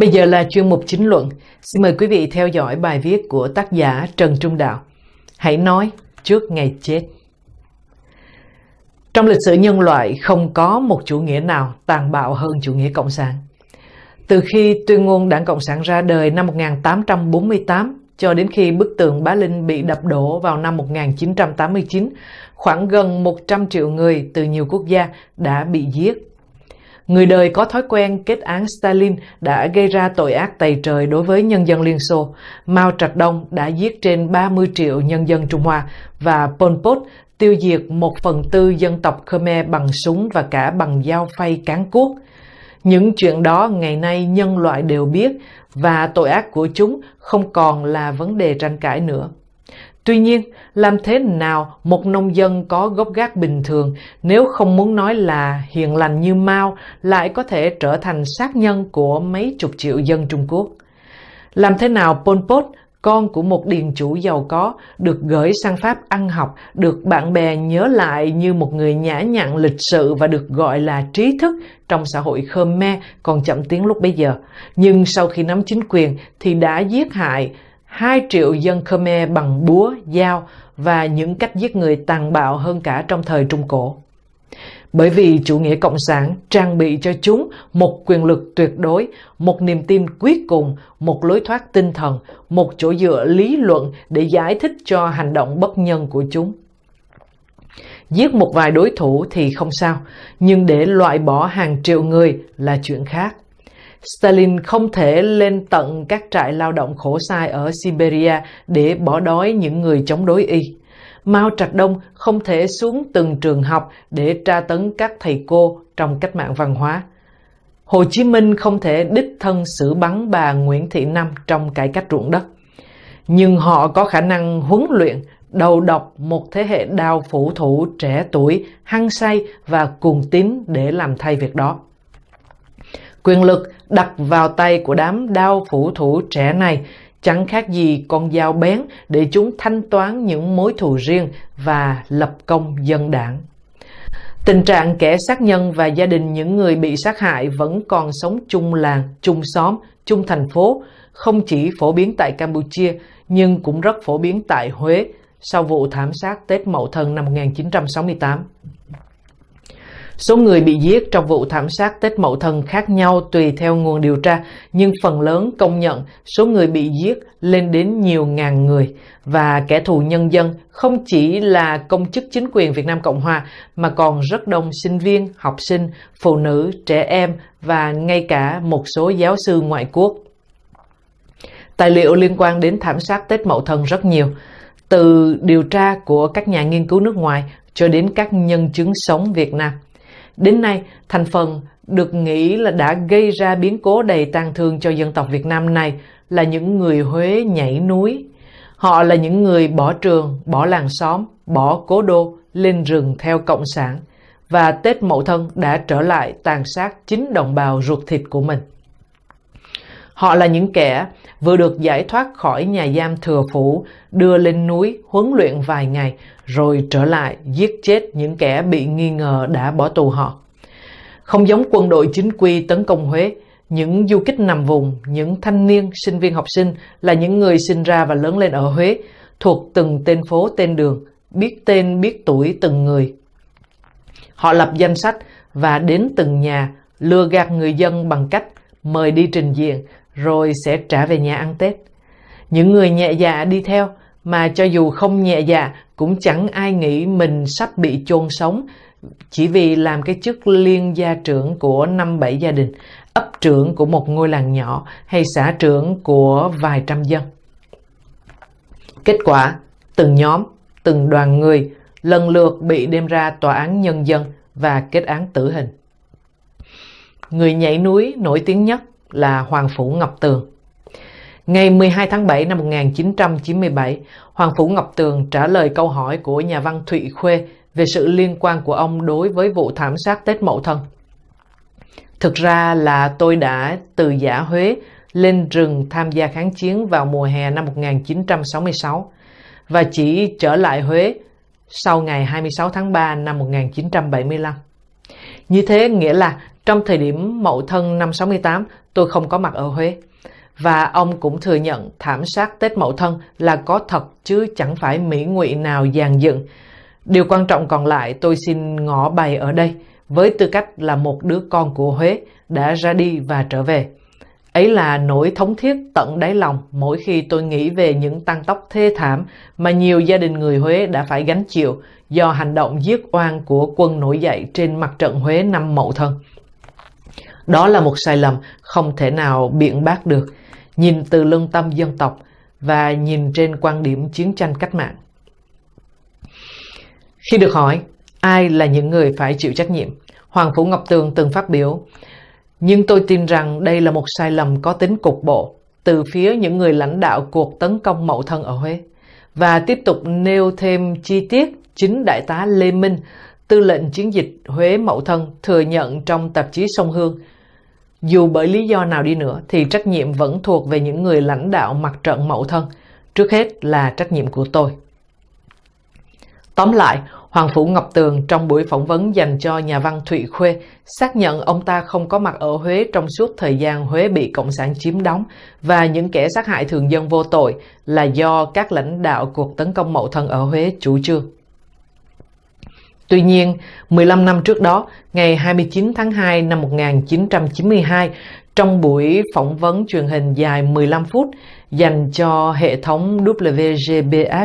Bây giờ là chuyên mục chính luận. Xin mời quý vị theo dõi bài viết của tác giả Trần Trung Đạo. Hãy nói trước ngày chết. Trong lịch sử nhân loại không có một chủ nghĩa nào tàn bạo hơn chủ nghĩa cộng sản. Từ khi tuyên ngôn Đảng Cộng sản ra đời năm 1848 cho đến khi bức tường Bá Linh bị đập đổ vào năm 1989, khoảng gần 100 triệu người từ nhiều quốc gia đã bị giết Người đời có thói quen kết án Stalin đã gây ra tội ác tày trời đối với nhân dân Liên Xô. Mao Trạch Đông đã giết trên 30 triệu nhân dân Trung Hoa và Pol Pot tiêu diệt một phần tư dân tộc Khmer bằng súng và cả bằng dao phay cán cuốc. Những chuyện đó ngày nay nhân loại đều biết và tội ác của chúng không còn là vấn đề tranh cãi nữa. Tuy nhiên, làm thế nào một nông dân có gốc gác bình thường nếu không muốn nói là hiền lành như Mao lại có thể trở thành sát nhân của mấy chục triệu dân Trung Quốc? Làm thế nào Pol Pot, con của một điền chủ giàu có, được gửi sang Pháp ăn học, được bạn bè nhớ lại như một người nhã nhặn lịch sự và được gọi là trí thức trong xã hội Khmer còn chậm tiếng lúc bây giờ. Nhưng sau khi nắm chính quyền thì đã giết hại 2 triệu dân Khmer bằng búa, dao và những cách giết người tàn bạo hơn cả trong thời Trung Cổ. Bởi vì chủ nghĩa cộng sản trang bị cho chúng một quyền lực tuyệt đối, một niềm tin cuối cùng, một lối thoát tinh thần, một chỗ dựa lý luận để giải thích cho hành động bất nhân của chúng. Giết một vài đối thủ thì không sao, nhưng để loại bỏ hàng triệu người là chuyện khác. Stalin không thể lên tận các trại lao động khổ sai ở Siberia để bỏ đói những người chống đối y. Mao Trạch Đông không thể xuống từng trường học để tra tấn các thầy cô trong cách mạng văn hóa. Hồ Chí Minh không thể đích thân xử bắn bà Nguyễn Thị Năm trong cải cách ruộng đất. Nhưng họ có khả năng huấn luyện, đầu độc một thế hệ đào phủ thủ trẻ tuổi, hăng say và cuồng tín để làm thay việc đó. Quyền lực đặt vào tay của đám đao phủ thủ trẻ này chẳng khác gì con dao bén để chúng thanh toán những mối thù riêng và lập công dân đảng. Tình trạng kẻ sát nhân và gia đình những người bị sát hại vẫn còn sống chung làng, chung xóm, chung thành phố, không chỉ phổ biến tại Campuchia nhưng cũng rất phổ biến tại Huế sau vụ thảm sát Tết Mậu Thân năm 1968. Số người bị giết trong vụ thảm sát Tết Mậu Thân khác nhau tùy theo nguồn điều tra, nhưng phần lớn công nhận số người bị giết lên đến nhiều ngàn người và kẻ thù nhân dân không chỉ là công chức chính quyền Việt Nam Cộng Hòa mà còn rất đông sinh viên, học sinh, phụ nữ, trẻ em và ngay cả một số giáo sư ngoại quốc. Tài liệu liên quan đến thảm sát Tết Mậu Thân rất nhiều, từ điều tra của các nhà nghiên cứu nước ngoài cho đến các nhân chứng sống Việt Nam. Đến nay, thành phần được nghĩ là đã gây ra biến cố đầy tang thương cho dân tộc Việt Nam này là những người Huế nhảy núi. Họ là những người bỏ trường, bỏ làng xóm, bỏ cố đô, lên rừng theo Cộng sản. Và Tết Mậu Thân đã trở lại tàn sát chính đồng bào ruột thịt của mình. Họ là những kẻ vừa được giải thoát khỏi nhà giam thừa phủ, đưa lên núi huấn luyện vài ngày, rồi trở lại giết chết những kẻ bị nghi ngờ đã bỏ tù họ. Không giống quân đội chính quy tấn công Huế, những du kích nằm vùng, những thanh niên, sinh viên học sinh là những người sinh ra và lớn lên ở Huế, thuộc từng tên phố, tên đường, biết tên, biết tuổi từng người. Họ lập danh sách và đến từng nhà, lừa gạt người dân bằng cách mời đi trình diện, rồi sẽ trả về nhà ăn Tết. Những người nhẹ dạ đi theo mà cho dù không nhẹ dạ cũng chẳng ai nghĩ mình sắp bị chôn sống chỉ vì làm cái chức liên gia trưởng của năm bảy gia đình, ấp trưởng của một ngôi làng nhỏ hay xã trưởng của vài trăm dân. Kết quả, từng nhóm, từng đoàn người lần lượt bị đem ra tòa án nhân dân và kết án tử hình. Người nhảy núi nổi tiếng nhất là Hoàng Phủ Ngọc Tường. Ngày 12 tháng 7 năm 1997, Hoàng Phủ Ngọc Tường trả lời câu hỏi của nhà văn Thụy Khuê về sự liên quan của ông đối với vụ thảm sát Tết Mậu Thân. Thực ra là tôi đã từ giả Huế lên rừng tham gia kháng chiến vào mùa hè năm 1966 và chỉ trở lại Huế sau ngày 26 tháng 3 năm 1975. Như thế nghĩa là trong thời điểm mậu thân năm 68, tôi không có mặt ở Huế. Và ông cũng thừa nhận thảm sát Tết Mậu Thân là có thật chứ chẳng phải mỹ ngụy nào dàn dựng. Điều quan trọng còn lại tôi xin ngỏ bày ở đây, với tư cách là một đứa con của Huế đã ra đi và trở về. Ấy là nỗi thống thiết tận đáy lòng mỗi khi tôi nghĩ về những tăng tốc thê thảm mà nhiều gia đình người Huế đã phải gánh chịu do hành động giết oan của quân nổi dậy trên mặt trận Huế năm Mậu Thân. Đó là một sai lầm không thể nào biện bác được, nhìn từ lương tâm dân tộc và nhìn trên quan điểm chiến tranh cách mạng. Khi được hỏi, ai là những người phải chịu trách nhiệm? Hoàng Phủ Ngọc Tường từng phát biểu, nhưng tôi tin rằng đây là một sai lầm có tính cục bộ từ phía những người lãnh đạo cuộc tấn công mậu thân ở Huế và tiếp tục nêu thêm chi tiết chính đại tá Lê Minh, tư lệnh chiến dịch Huế Mậu Thân thừa nhận trong tạp chí Sông Hương dù bởi lý do nào đi nữa thì trách nhiệm vẫn thuộc về những người lãnh đạo mặt trận mậu thân, trước hết là trách nhiệm của tôi. Tóm lại, Hoàng Phủ Ngọc Tường trong buổi phỏng vấn dành cho nhà văn Thụy Khuê xác nhận ông ta không có mặt ở Huế trong suốt thời gian Huế bị Cộng sản chiếm đóng và những kẻ sát hại thường dân vô tội là do các lãnh đạo cuộc tấn công mậu thân ở Huế chủ trương. Tuy nhiên, 15 năm trước đó, ngày 29 tháng 2 năm 1992, trong buổi phỏng vấn truyền hình dài 15 phút dành cho hệ thống WGBH,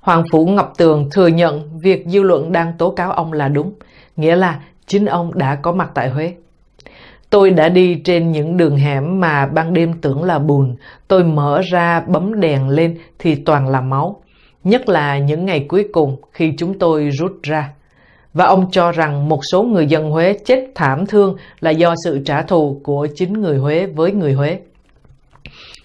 Hoàng Phủ Ngọc Tường thừa nhận việc dư luận đang tố cáo ông là đúng, nghĩa là chính ông đã có mặt tại Huế. Tôi đã đi trên những đường hẻm mà ban đêm tưởng là bùn tôi mở ra bấm đèn lên thì toàn là máu, nhất là những ngày cuối cùng khi chúng tôi rút ra và ông cho rằng một số người dân Huế chết thảm thương là do sự trả thù của chính người Huế với người Huế.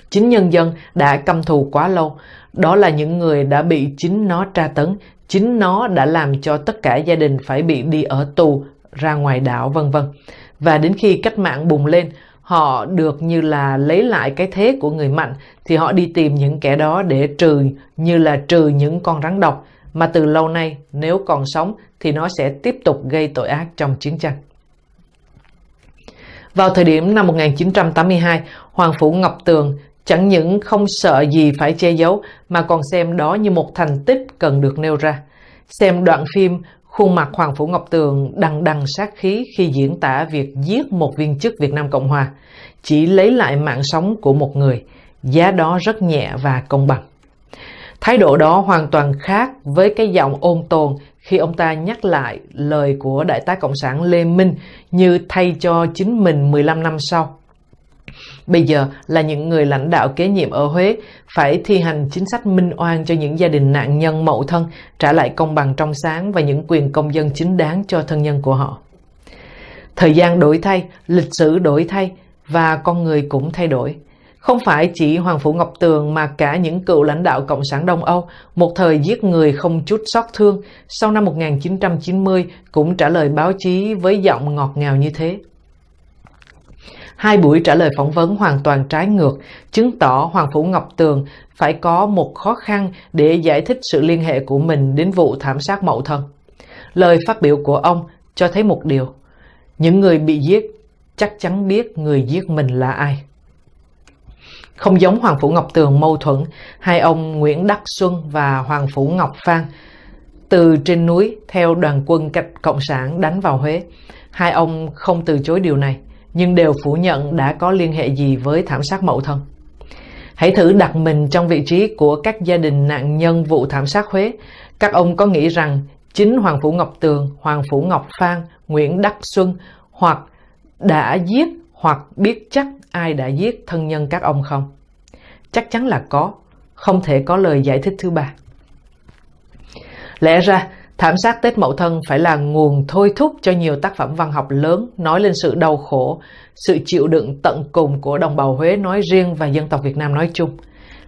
Chính nhân dân đã căm thù quá lâu, đó là những người đã bị chính nó tra tấn, chính nó đã làm cho tất cả gia đình phải bị đi ở tù, ra ngoài đảo vân vân. Và đến khi cách mạng bùng lên, họ được như là lấy lại cái thế của người mạnh thì họ đi tìm những kẻ đó để trừ như là trừ những con rắn độc mà từ lâu nay nếu còn sống thì nó sẽ tiếp tục gây tội ác trong chiến tranh. Vào thời điểm năm 1982, Hoàng Phủ Ngọc Tường chẳng những không sợ gì phải che giấu mà còn xem đó như một thành tích cần được nêu ra. Xem đoạn phim khuôn mặt Hoàng Phủ Ngọc Tường đằng đằng sát khí khi diễn tả việc giết một viên chức Việt Nam Cộng Hòa, chỉ lấy lại mạng sống của một người, giá đó rất nhẹ và công bằng. Thái độ đó hoàn toàn khác với cái giọng ôn tồn khi ông ta nhắc lại lời của Đại tá Cộng sản Lê Minh như thay cho chính mình 15 năm sau. Bây giờ là những người lãnh đạo kế nhiệm ở Huế phải thi hành chính sách minh oan cho những gia đình nạn nhân mậu thân, trả lại công bằng trong sáng và những quyền công dân chính đáng cho thân nhân của họ. Thời gian đổi thay, lịch sử đổi thay và con người cũng thay đổi. Không phải chỉ Hoàng Phủ Ngọc Tường mà cả những cựu lãnh đạo Cộng sản Đông Âu, một thời giết người không chút xót thương, sau năm 1990 cũng trả lời báo chí với giọng ngọt ngào như thế. Hai buổi trả lời phỏng vấn hoàn toàn trái ngược, chứng tỏ Hoàng Phủ Ngọc Tường phải có một khó khăn để giải thích sự liên hệ của mình đến vụ thảm sát mậu thân. Lời phát biểu của ông cho thấy một điều, những người bị giết chắc chắn biết người giết mình là ai. Không giống Hoàng Phủ Ngọc Tường mâu thuẫn, hai ông Nguyễn Đắc Xuân và Hoàng Phủ Ngọc Phan từ trên núi theo đoàn quân cách Cộng sản đánh vào Huế. Hai ông không từ chối điều này, nhưng đều phủ nhận đã có liên hệ gì với thảm sát mậu thân. Hãy thử đặt mình trong vị trí của các gia đình nạn nhân vụ thảm sát Huế. Các ông có nghĩ rằng chính Hoàng Phủ Ngọc Tường, Hoàng Phủ Ngọc Phan, Nguyễn Đắc Xuân hoặc đã giết hoặc biết chắc ai đã giết thân nhân các ông không? Chắc chắn là có, không thể có lời giải thích thứ ba. Lẽ ra, thảm sát Tết Mậu Thân phải là nguồn thôi thúc cho nhiều tác phẩm văn học lớn nói lên sự đau khổ, sự chịu đựng tận cùng của đồng bào Huế nói riêng và dân tộc Việt Nam nói chung.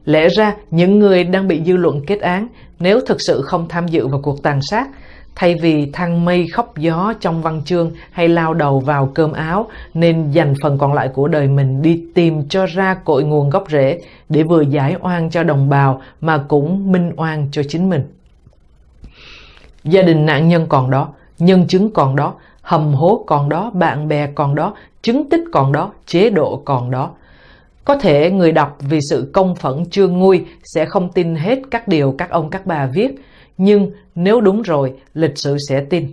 Lẽ ra, những người đang bị dư luận kết án nếu thực sự không tham dự vào cuộc tàn sát Thay vì thăng mây khóc gió trong văn chương hay lao đầu vào cơm áo, nên dành phần còn lại của đời mình đi tìm cho ra cội nguồn gốc rễ để vừa giải oan cho đồng bào mà cũng minh oan cho chính mình. Gia đình nạn nhân còn đó, nhân chứng còn đó, hầm hố còn đó, bạn bè còn đó, chứng tích còn đó, chế độ còn đó. Có thể người đọc vì sự công phẫn chưa nguôi sẽ không tin hết các điều các ông các bà viết, nhưng nếu đúng rồi, lịch sử sẽ tin.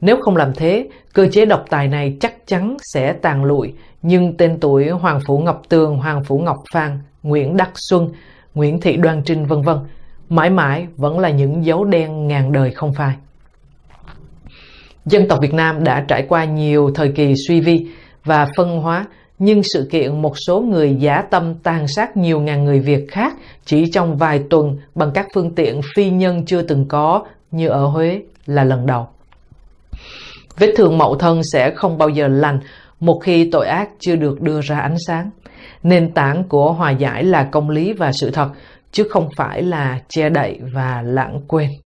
Nếu không làm thế, cơ chế độc tài này chắc chắn sẽ tàn lụi, nhưng tên tuổi Hoàng Phủ Ngọc Tường, Hoàng Phủ Ngọc Phan, Nguyễn Đắc Xuân, Nguyễn Thị Đoan Trinh vân vân mãi mãi vẫn là những dấu đen ngàn đời không phai. Dân tộc Việt Nam đã trải qua nhiều thời kỳ suy vi và phân hóa nhưng sự kiện một số người giả tâm tàn sát nhiều ngàn người Việt khác chỉ trong vài tuần bằng các phương tiện phi nhân chưa từng có như ở Huế là lần đầu. Vết thương mậu thân sẽ không bao giờ lành một khi tội ác chưa được đưa ra ánh sáng. Nền tảng của hòa giải là công lý và sự thật, chứ không phải là che đậy và lãng quên.